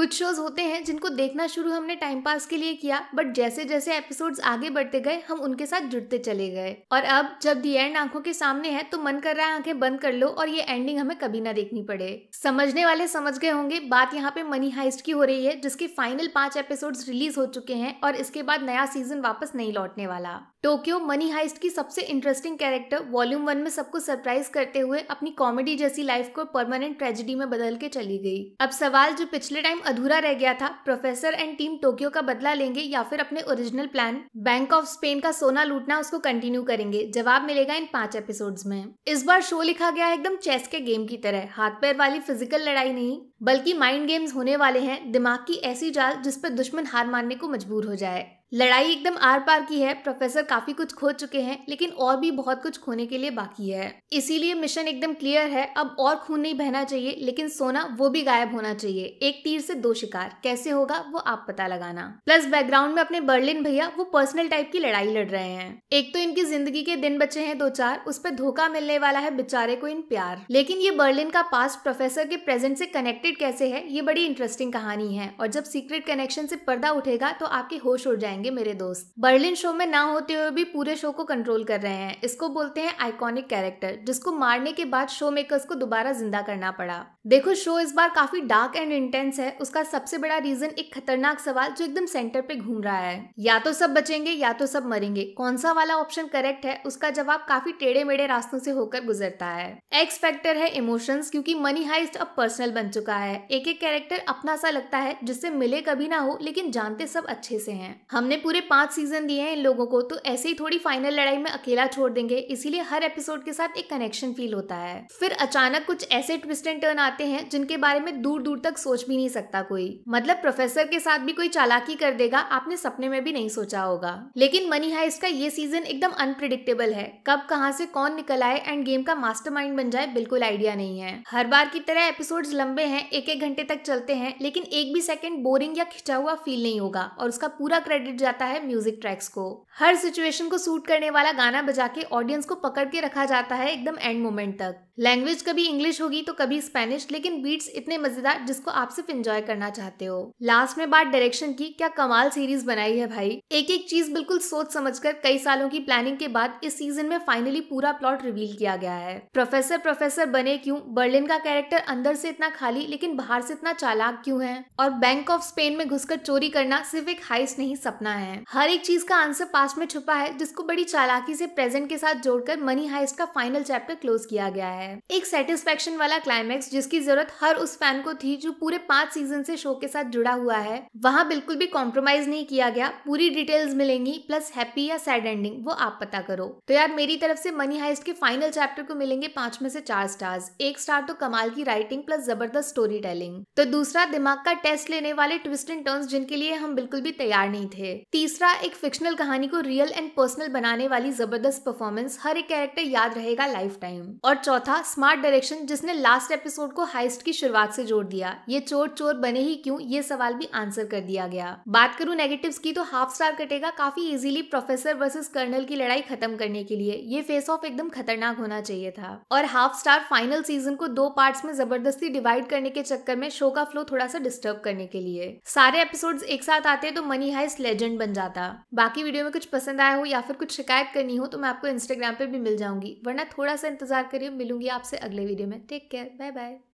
कुछ शोज होते हैं जिनको देखना शुरू हमने टाइम पास के लिए किया बट जैसे जैसे एपिसोड्स आगे बढ़ते गए हम उनके साथ जुड़ते चले गए और अब जब दी एंड आंखों के सामने है तो मन कर रहा है आंखें बंद कर लो और ये एंडिंग हमें कभी ना देखनी पड़े समझने वाले समझ गए होंगे बात यहाँ पे मनी हाइस्ट की हो रही है जिसके फाइनल पांच एपिसोड रिलीज हो चुके हैं और इसके बाद नया सीजन वापस नहीं लौटने वाला टोक्यो मनी हाइस्ट की सबसे इंटरेस्टिंग कैरेक्टर वॉल्यूम वन में सबको सरप्राइज करते हुए अपनी कॉमेडी जैसी लाइफ को परमानेंट ट्रेजिडी में बदल के चली गई अब सवाल जो पिछले टाइम अधूरा रह गया था प्रोफेसर एंड टीम टोक्यो का बदला लेंगे या फिर अपने original plan bank of Spain का सोना लूटना उसको कंटिन्यू करेंगे जवाब मिलेगा इन पांच एपिसोड्स में इस बार शो लिखा गया है एकदम चेस के गेम की तरह हाथ पैर वाली फिजिकल लड़ाई नहीं बल्कि माइंड गेम्स होने वाले हैं दिमाग की ऐसी जाल जिसपे दुश्मन हार मानने को मजबूर हो जाए लड़ाई एकदम आर पार की है प्रोफेसर काफी कुछ खो चुके हैं लेकिन और भी बहुत कुछ खोने के लिए बाकी है इसीलिए मिशन एकदम क्लियर है अब और खून नहीं बहना चाहिए लेकिन सोना वो भी गायब होना चाहिए एक तीर से दो शिकार कैसे होगा वो आप पता लगाना प्लस बैकग्राउंड में अपने बर्लिन भैया वो पर्सनल टाइप की लड़ाई लड़ रहे हैं एक तो इनकी जिंदगी के दिन बचे हैं दो चार उस पर धोखा मिलने वाला है बेचारे को इन प्यार लेकिन ये बर्लिन का पास्ट प्रोफेसर के प्रेजेंट से कनेक्टेड कैसे है ये बड़ी इंटरेस्टिंग कहानी है और जब सीक्रेट कनेक्शन से पर्दा उठेगा तो आपके होश उड़ जाएंगे जाएंगे मेरे दोस्त बर्लिन शो में ना होते हुए भी पूरे शो को कंट्रोल कर रहे हैं इसको बोलते हैं आइकॉनिक कैरेक्टर जिसको मारने के बाद शो मेकर्स को दोबारा जिंदा करना पड़ा देखो शो इस बार काफी डार्क एंड इंटेंस है उसका सबसे बड़ा रीजन एक खतरनाक सवाल जो एकदम सेंटर पे घूम रहा है या तो सब बचेंगे या तो सब मरेंगे कौन सा वाला ऑप्शन करेक्ट है उसका जवाब काफी टेढ़े मेढ़े रास्तों से होकर गुजरता है एक्स फैक्टर है इमोशंस क्योंकि मनी हाइस्ट अब पर्सनल बन चुका है एक एक कैरेक्टर अपना सा लगता है जिससे मिले कभी ना हो लेकिन जानते सब अच्छे से हैं हमने हमने पूरे पाँच सीजन दिए हैं इन लोगों को तो ऐसे ही थोड़ी फाइनल लड़ाई में अकेला छोड़ देंगे इसीलिए हर एपिसोड के साथ एक कनेक्शन फील होता है फिर अचानक कुछ ऐसे ट्विस्ट एंड टर्न आते हैं जिनके बारे में दूर दूर तक सोच भी नहीं सकता कोई मतलब प्रोफेसर के साथ भी कोई चालाकी कर देगा आपने सपने में भी नहीं सोचा होगा लेकिन मनी हाइस का ये सीजन एकदम अनप्रिडिक्टेबल है कब कहाँ से कौन निकल आए एंड गेम का मास्टर बन जाए बिल्कुल आइडिया नहीं है हर बार की तरह एपिसोड लंबे हैं एक एक घंटे तक चलते हैं लेकिन एक भी सेकंड बोरिंग या खिंचा हुआ फील नहीं होगा और उसका पूरा क्रेडिट जाता है म्यूजिक ट्रैक्स को हर सिचुएशन को सूट करने वाला गाना बजा के ऑडियंस को पकड़ के रखा जाता है एकदम एंड मोमेंट तक लैंग्वेज कभी इंग्लिश होगी तो कभी स्पेनिश लेकिन बीट्स इतने मजेदार जिसको आप सिर्फ इंजॉय करना चाहते हो लास्ट में बात डायरेक्शन की क्या कमाल सीरीज बनाई है भाई एक एक चीज बिल्कुल सोच समझ कर कई सालों की प्लानिंग के बाद इस सीजन में फाइनली पूरा प्लॉट रिवील किया गया है प्रोफेसर प्रोफेसर बने क्यूँ बर्लिन का कैरेक्टर अंदर से इतना खाली लेकिन बाहर से इतना चालाक क्यूँ है और बैंक ऑफ स्पेन में घुसकर चोरी करना सिर्फ एक हाइस नहीं सपना है हर एक चीज का आंसर पास में छुपा है जिसको बड़ी चालाकी से प्रेजेंट के साथ जोड़कर मनी हाइस्ट का फाइनल चैप्टर क्लोज किया गया है है एक सेटिस्फेक्शन वाला क्लाइमेक्स जिसकी जरूरत हर उस फैन को थी जो पूरे पांच सीजन से शो के साथ जुड़ा हुआ है वहाँ बिल्कुल भी कॉम्प्रोमाइज नहीं किया गया पूरी डिटेल्स मिलेंगी प्लस हैप्पी या सैड एंडिंग वो आप पता करो तो यार मेरी तरफ से मनी हाइस्ट के फाइनल चैप्टर को मिलेंगे पांच में से चार स्टार्स एक स्टार तो कमाल की राइटिंग प्लस जबरदस्त स्टोरी टेलिंग तो दूसरा दिमाग का टेस्ट लेने वाले ट्विस्ट एंड टर्न्स जिनके लिए हम बिल्कुल भी तैयार नहीं थे तीसरा एक फिक्शनल कहानी को रियल एंड पर्सनल बनाने वाली जबरदस्त परफॉर्मेंस हर एक कैरेक्टर याद रहेगा लाइफ टाइम और चौथा था स्मार्ट डायरेक्शन जिसने लास्ट एपिसोड को हाइस्ट की शुरुआत से जोड़ दिया ये चोर चोर बने ही क्यों ये सवाल भी आंसर कर दिया गया बात करूं नेगेटिव्स की तो हाफ स्टार कटेगा काफी इजीली प्रोफेसर वर्सेस कर्नल की लड़ाई खत्म करने के लिए ये फेस ऑफ एकदम खतरनाक होना चाहिए था और हाफ स्टार फाइनल सीजन को दो पार्ट में जबरदस्ती डिवाइड करने के चक्कर में शो का फ्लो थोड़ा सा डिस्टर्ब करने के लिए सारे एपिसोड एक साथ आते तो मनी हाइस्ट लेजेंड बन जाता बाकी वीडियो में कुछ पसंद आया हो या फिर कुछ शिकायत करनी हो तो मैं आपको इंस्टाग्राम पे भी मिल जाऊंगी वरना थोड़ा सा इंतजार करिए मिलूंगी मिलूंगी आपसे अगले वीडियो में टेक केयर बाय बाय